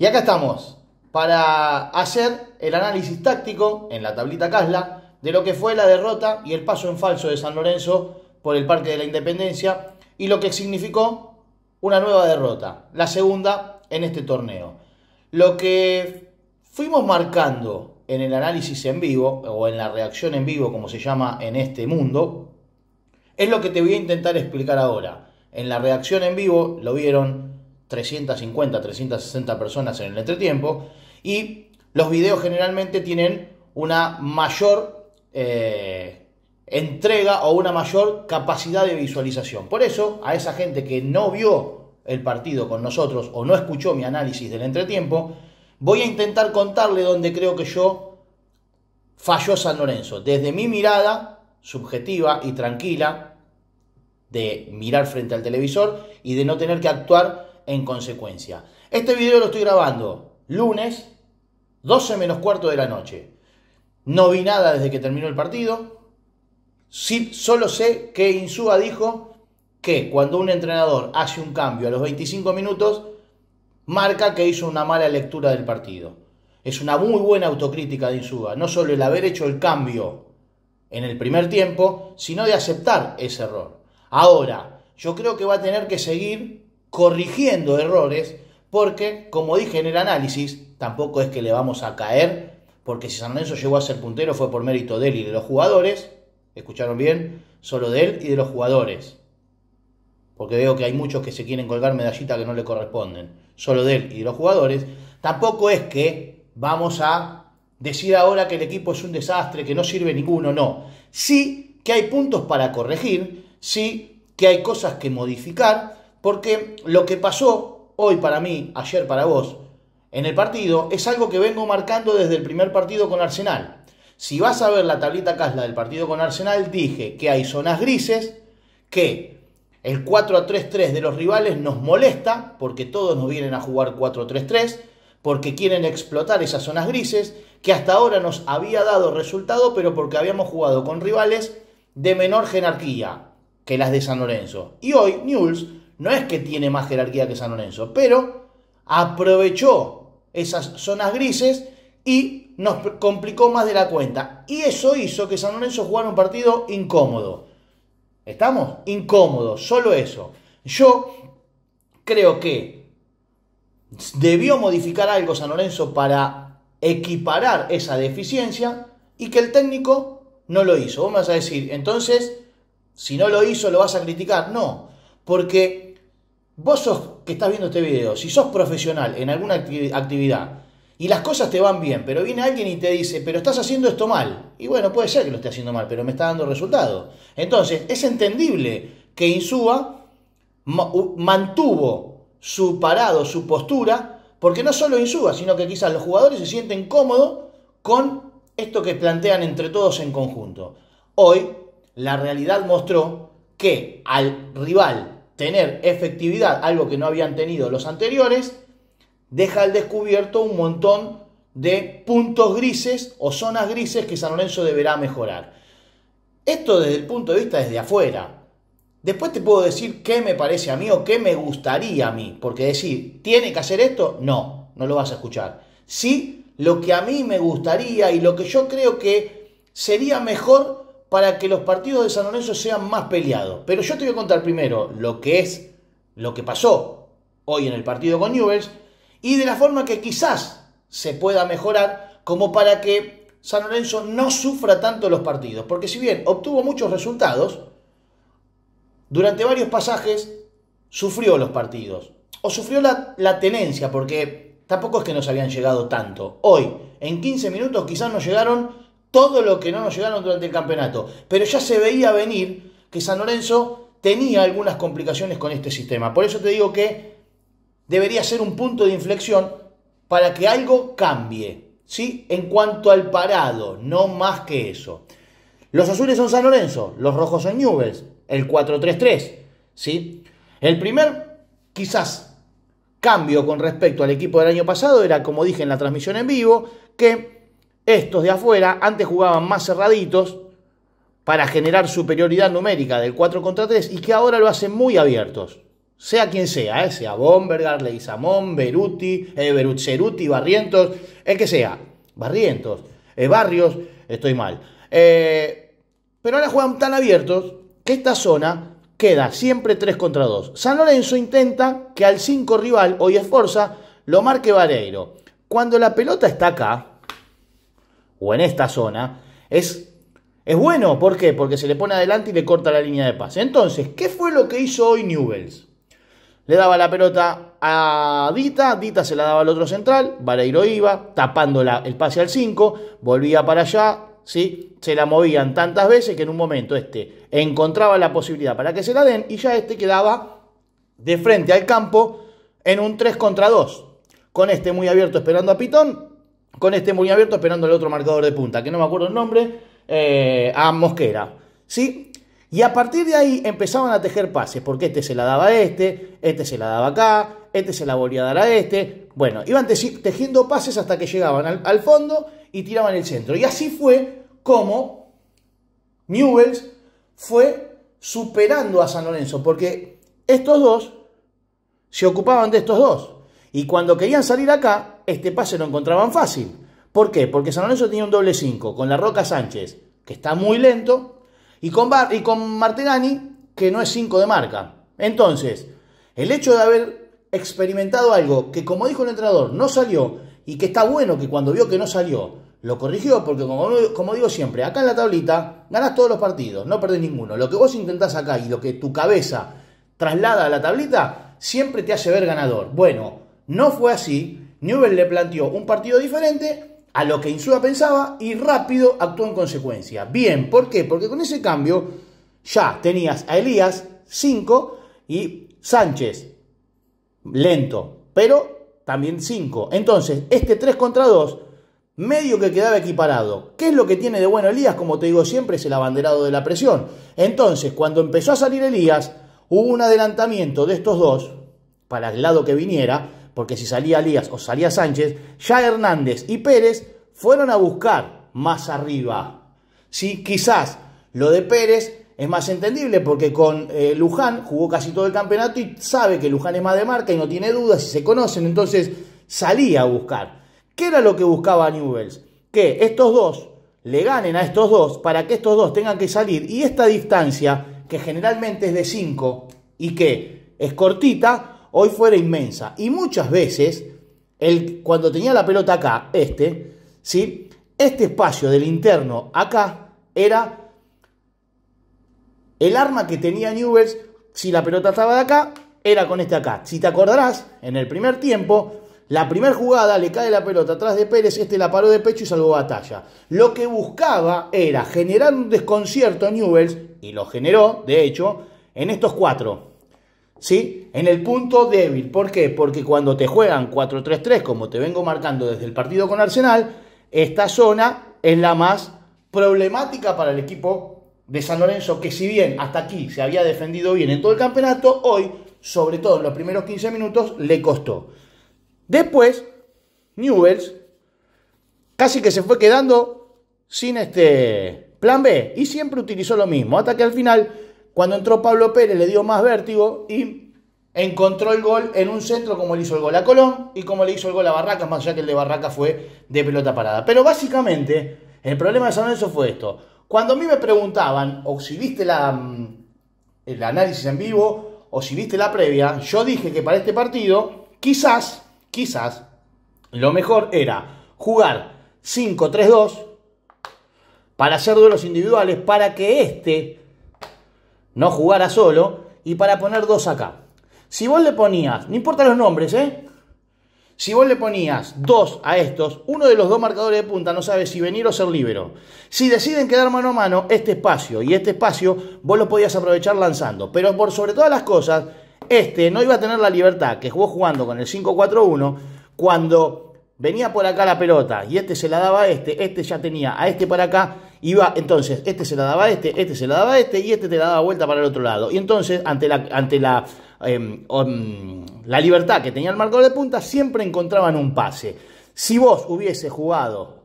Y acá estamos para hacer el análisis táctico en la tablita Casla de lo que fue la derrota y el paso en falso de San Lorenzo por el Parque de la Independencia y lo que significó una nueva derrota, la segunda en este torneo. Lo que fuimos marcando en el análisis en vivo o en la reacción en vivo como se llama en este mundo, es lo que te voy a intentar explicar ahora. En la reacción en vivo lo vieron 350, 360 personas en el entretiempo. Y los videos generalmente tienen una mayor eh, entrega o una mayor capacidad de visualización. Por eso, a esa gente que no vio el partido con nosotros o no escuchó mi análisis del entretiempo, voy a intentar contarle dónde creo que yo falló San Lorenzo. Desde mi mirada subjetiva y tranquila de mirar frente al televisor y de no tener que actuar en consecuencia. Este video lo estoy grabando lunes, 12 menos cuarto de la noche. No vi nada desde que terminó el partido. Sí, solo sé que Insúa dijo que cuando un entrenador hace un cambio a los 25 minutos, marca que hizo una mala lectura del partido. Es una muy buena autocrítica de Insúa, no solo el haber hecho el cambio en el primer tiempo, sino de aceptar ese error. Ahora, yo creo que va a tener que seguir corrigiendo errores, porque, como dije en el análisis, tampoco es que le vamos a caer, porque si San Lorenzo llegó a ser puntero fue por mérito de él y de los jugadores, escucharon bien, solo de él y de los jugadores, porque veo que hay muchos que se quieren colgar medallitas que no le corresponden, solo de él y de los jugadores, tampoco es que vamos a decir ahora que el equipo es un desastre, que no sirve ninguno, no, sí que hay puntos para corregir, sí que hay cosas que modificar, porque lo que pasó hoy para mí, ayer para vos, en el partido, es algo que vengo marcando desde el primer partido con Arsenal. Si vas a ver la tablita Casla del partido con Arsenal, dije que hay zonas grises, que el 4-3-3 de los rivales nos molesta, porque todos nos vienen a jugar 4-3-3, porque quieren explotar esas zonas grises, que hasta ahora nos había dado resultado, pero porque habíamos jugado con rivales de menor jerarquía que las de San Lorenzo. Y hoy Newells no es que tiene más jerarquía que San Lorenzo, pero aprovechó esas zonas grises y nos complicó más de la cuenta. Y eso hizo que San Lorenzo jugara un partido incómodo. ¿Estamos? Incómodo, solo eso. Yo creo que debió modificar algo San Lorenzo para equiparar esa deficiencia y que el técnico no lo hizo. Vos me vas a decir, entonces, si no lo hizo, lo vas a criticar. No, porque Vos sos que estás viendo este video, si sos profesional en alguna actividad y las cosas te van bien, pero viene alguien y te dice, pero estás haciendo esto mal. Y bueno, puede ser que lo esté haciendo mal, pero me está dando resultado. Entonces, es entendible que Insúa mantuvo su parado, su postura, porque no solo Insúa, sino que quizás los jugadores se sienten cómodos con esto que plantean entre todos en conjunto. Hoy, la realidad mostró que al rival tener efectividad, algo que no habían tenido los anteriores, deja al descubierto un montón de puntos grises o zonas grises que San Lorenzo deberá mejorar. Esto desde el punto de vista desde afuera. Después te puedo decir qué me parece a mí o qué me gustaría a mí, porque decir, ¿tiene que hacer esto? No, no lo vas a escuchar. Sí, lo que a mí me gustaría y lo que yo creo que sería mejor para que los partidos de San Lorenzo sean más peleados. Pero yo te voy a contar primero lo que es, lo que pasó hoy en el partido con Newells y de la forma que quizás se pueda mejorar como para que San Lorenzo no sufra tanto los partidos. Porque si bien obtuvo muchos resultados, durante varios pasajes sufrió los partidos. O sufrió la, la tenencia, porque tampoco es que nos habían llegado tanto. Hoy, en 15 minutos, quizás nos llegaron todo lo que no nos llegaron durante el campeonato. Pero ya se veía venir que San Lorenzo tenía algunas complicaciones con este sistema. Por eso te digo que debería ser un punto de inflexión para que algo cambie. ¿sí? En cuanto al parado, no más que eso. Los azules son San Lorenzo, los rojos son Nubes, el 4-3-3. ¿sí? El primer, quizás, cambio con respecto al equipo del año pasado era, como dije en la transmisión en vivo, que estos de afuera antes jugaban más cerraditos para generar superioridad numérica del 4 contra 3 y que ahora lo hacen muy abiertos. Sea quien sea, ese, ¿eh? sea Bombergar, Leguizamón, Beruti, eh, Barrientos, el que sea. Barrientos, eh, Barrios, estoy mal. Eh, pero ahora juegan tan abiertos que esta zona queda siempre 3 contra 2. San Lorenzo intenta que al 5 rival, hoy es lo marque Vareiro. Cuando la pelota está acá, o en esta zona, es, es bueno. ¿Por qué? Porque se le pone adelante y le corta la línea de pase. Entonces, ¿qué fue lo que hizo hoy Newells? Le daba la pelota a Dita, Dita se la daba al otro central, Vareiro iba, tapando el pase al 5, volvía para allá, ¿sí? se la movían tantas veces que en un momento este encontraba la posibilidad para que se la den y ya este quedaba de frente al campo en un 3 contra 2. Con este muy abierto esperando a Pitón, con este muy abierto esperando el otro marcador de punta, que no me acuerdo el nombre, eh, a Mosquera. ¿Sí? Y a partir de ahí empezaban a tejer pases, porque este se la daba a este, este se la daba acá, este se la volvía a dar a este. Bueno, iban tejiendo pases hasta que llegaban al, al fondo y tiraban el centro. Y así fue como Newells fue superando a San Lorenzo, porque estos dos se ocupaban de estos dos. Y cuando querían salir acá, este pase lo encontraban fácil. ¿Por qué? Porque San Lorenzo tenía un doble 5 con la Roca Sánchez, que está muy lento, y con, Bar y con Martegani, que no es 5 de marca. Entonces, el hecho de haber experimentado algo que, como dijo el entrenador, no salió y que está bueno que cuando vio que no salió, lo corrigió, porque como, digo siempre, acá en la tablita ganas todos los partidos, no perdés ninguno. Lo que vos intentás acá y lo que tu cabeza traslada a la tablita, siempre te hace ver ganador. Bueno, no fue así, Newell le planteó un partido diferente a lo que Insúa pensaba y rápido actuó en consecuencia. Bien, ¿por qué? Porque con ese cambio ya tenías a Elías 5 y Sánchez lento, pero también 5. Entonces, este 3 contra 2 medio que quedaba equiparado. ¿Qué es lo que tiene de bueno Elías? Como te digo siempre, es el abanderado de la presión. Entonces, cuando empezó a salir Elías, hubo un adelantamiento de estos dos para el lado que viniera porque si salía Alías o salía Sánchez, ya Hernández y Pérez fueron a buscar más arriba. ¿Sí? Quizás lo de Pérez es más entendible porque con eh, Luján jugó casi todo el campeonato y sabe que Luján es más de marca y no tiene dudas y se conocen, entonces salía a buscar. ¿Qué era lo que buscaba Newells? Que estos dos le ganen a estos dos para que estos dos tengan que salir y esta distancia, que generalmente es de 5 y que es cortita, hoy fuera inmensa. Y muchas veces, cuando tenía la pelota acá, este, ¿sí? este espacio del interno acá era el arma que tenía Newells si la pelota estaba de acá, era con este acá. Si te acordarás, en el primer tiempo, la primera jugada le cae la pelota atrás de Pérez, este la paró de pecho y salvó batalla. Lo que buscaba era generar un desconcierto a Newells, y lo generó, de hecho, en estos cuatro. En el punto débil. ¿Por qué? Porque cuando te juegan 4-3-3, como te vengo marcando desde el partido con Arsenal, esta zona es la más problemática para el equipo de San Lorenzo, que si bien hasta aquí se había defendido bien en todo el campeonato, hoy, sobre todo en los primeros 15 minutos, le costó. Después, Newells casi que se fue quedando sin este plan B y siempre utilizó lo mismo, hasta que al final cuando entró Pablo Pérez le dio más vértigo y encontró el gol en un centro como le hizo el gol a Colón y como le hizo el gol a Barracas, más allá que el de Barracas fue de pelota parada. Pero básicamente el problema de San Lorenzo fue esto. Cuando a mí me preguntaban, o si viste la, mm, el análisis en vivo, o si viste la previa, yo dije que para este partido, quizás, quizás, lo mejor era jugar 5-3-2 para hacer duelos individuales, para que este no jugara solo, y para poner dos acá. Si vos le ponías, no importa los nombres, ¿eh? Si vos le ponías dos a estos, uno de los dos marcadores de punta no sabe si venir o ser libero. Si deciden quedar mano a mano, este espacio y este espacio vos lo podías aprovechar lanzando. Pero por sobre todas las cosas, este no iba a tener la libertad que jugó jugando con el 5-4-1 cuando venía por acá la pelota y este se la daba a este, este ya tenía a este para acá iba, entonces, este se la daba a este, este se la daba a este y este te la daba vuelta para el otro lado. Y entonces, ante la, ante la, em, la libertad que tenía el marcador de punta, siempre encontraban un pase. Si vos hubiese jugado,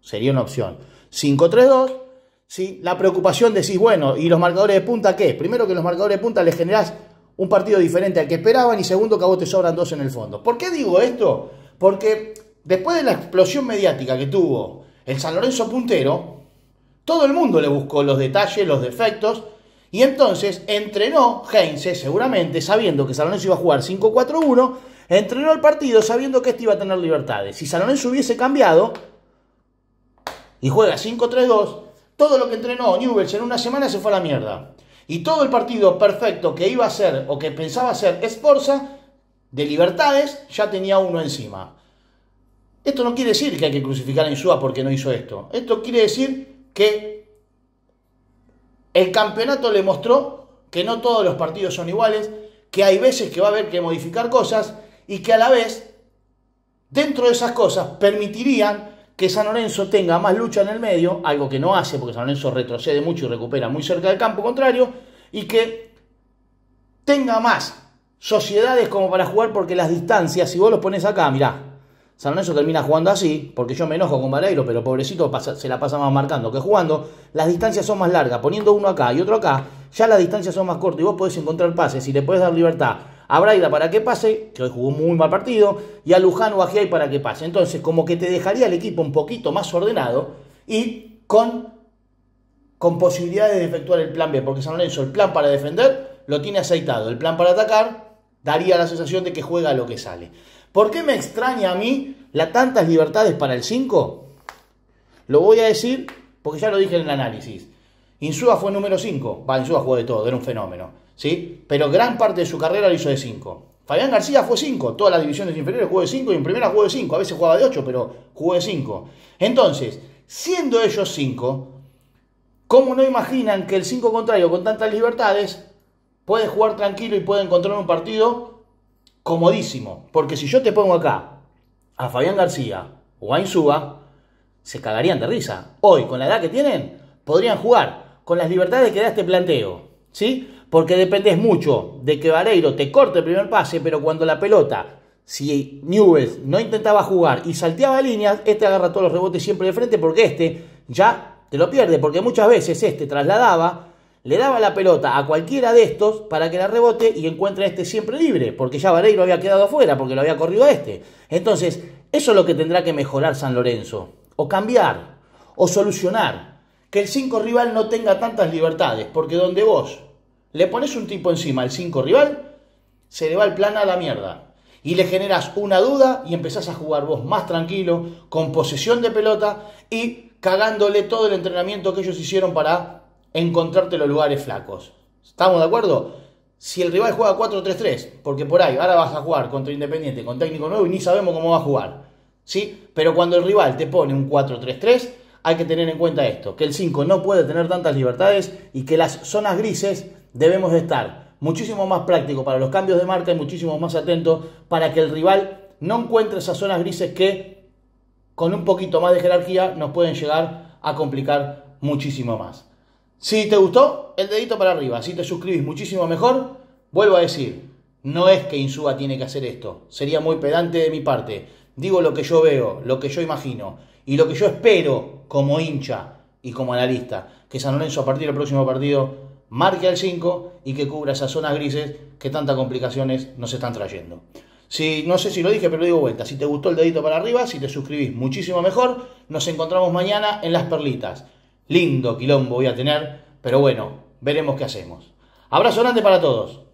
sería una opción, 5-3-2, 2 la preocupación decís, bueno, ¿y los marcadores de punta qué? Primero que los marcadores de punta les generás un partido diferente al que esperaban y segundo que a vos te sobran dos en el fondo. ¿Por qué digo esto? Porque después de la explosión mediática que tuvo el San Lorenzo Puntero, todo el mundo le buscó los detalles, los defectos. Y entonces entrenó Heinze, eh, seguramente sabiendo que San iba a jugar 5-4-1, entrenó el partido sabiendo que este iba a tener libertades. Si San hubiese cambiado y juega 5-3-2, todo lo que entrenó Newells en una semana se fue a la mierda. Y todo el partido perfecto que iba a ser o que pensaba ser Esforza de libertades ya tenía uno encima. Esto no quiere decir que hay que crucificar a Insúa porque no hizo esto. Esto quiere decir que el campeonato le mostró que no todos los partidos son iguales, que hay veces que va a haber que modificar cosas y que a la vez, dentro de esas cosas, permitirían que San Lorenzo tenga más lucha en el medio, algo que no hace porque San Lorenzo retrocede mucho y recupera muy cerca del campo contrario, y que tenga más sociedades como para jugar porque las distancias, si vos los pones acá, mirá, San Lorenzo termina jugando así, porque yo me enojo con Vareiro, pero pobrecito se la pasa más marcando que jugando. Las distancias son más largas, poniendo uno acá y otro acá, ya las distancias son más cortas y vos podés encontrar pases y le podés dar libertad a Braida para que pase, que hoy jugó muy mal partido, y a Luján o a para que pase. Entonces, como que te dejaría el equipo un poquito más ordenado y con, con posibilidades de efectuar el plan B, porque San Lorenzo el plan para defender lo tiene aceitado, el plan para atacar daría la sensación de que juega lo que sale. ¿Por qué me extraña a mí las tantas libertades para el 5? Lo voy a decir porque ya lo dije en el análisis. Insúa fue número 5. Va, Insúa jugó de todo, era un fenómeno. ¿sí? Pero gran parte de su carrera lo hizo de 5. Fabián García fue 5. Todas las divisiones inferiores jugó de 5 y en primera jugó de 5. A veces jugaba de 8, pero jugó de 5. Entonces, siendo ellos 5, ¿cómo no imaginan que el 5 contrario con tantas libertades puede jugar tranquilo y puede encontrar un partido comodísimo. Porque si yo te pongo acá a Fabián García o a se cagarían de risa. Hoy, con la edad que tienen, podrían jugar con las libertades que da este planteo. ¿Sí? Porque dependes mucho de que Vareiro te corte el primer pase, pero cuando la pelota, si Newell no intentaba jugar y salteaba líneas, este agarra todos los rebotes siempre de frente porque este ya te lo pierde. Porque muchas veces este trasladaba le daba la pelota a cualquiera de estos para que la rebote y encuentre a este siempre libre, porque ya lo había quedado afuera, porque lo había corrido a este. Entonces, eso es lo que tendrá que mejorar San Lorenzo, o cambiar, o solucionar, que el 5 rival no tenga tantas libertades, porque donde vos le pones un tipo encima al 5 rival, se le va el plan a la mierda. Y le generas una duda y empezás a jugar vos más tranquilo, con posesión de pelota y cagándole todo el entrenamiento que ellos hicieron para encontrarte los lugares flacos. ¿Estamos de acuerdo? Si el rival juega 4-3-3, porque por ahí ahora vas a jugar contra Independiente con técnico nuevo y ni sabemos cómo va a jugar. ¿Sí? Pero cuando el rival te pone un 4-3-3, hay que tener en cuenta esto, que el 5 no puede tener tantas libertades y que las zonas grises debemos estar muchísimo más prácticos para los cambios de marca y muchísimo más atentos para que el rival no encuentre esas zonas grises que con un poquito más de jerarquía nos pueden llegar a complicar muchísimo más. Si te gustó, el dedito para arriba. Si te suscribís muchísimo mejor, vuelvo a decir, no es que Insúa tiene que hacer esto. Sería muy pedante de mi parte. Digo lo que yo veo, lo que yo imagino y lo que yo espero como hincha y como analista. Que San Lorenzo a partir del próximo partido marque al 5 y que cubra esas zonas grises que tantas complicaciones nos están trayendo. Si, no sé si lo dije, pero lo digo vuelta. Si te gustó el dedito para arriba, si te suscribís, muchísimo mejor. Nos encontramos mañana en Las Perlitas lindo quilombo voy a tener, pero bueno, veremos qué hacemos. Abrazo grande para todos.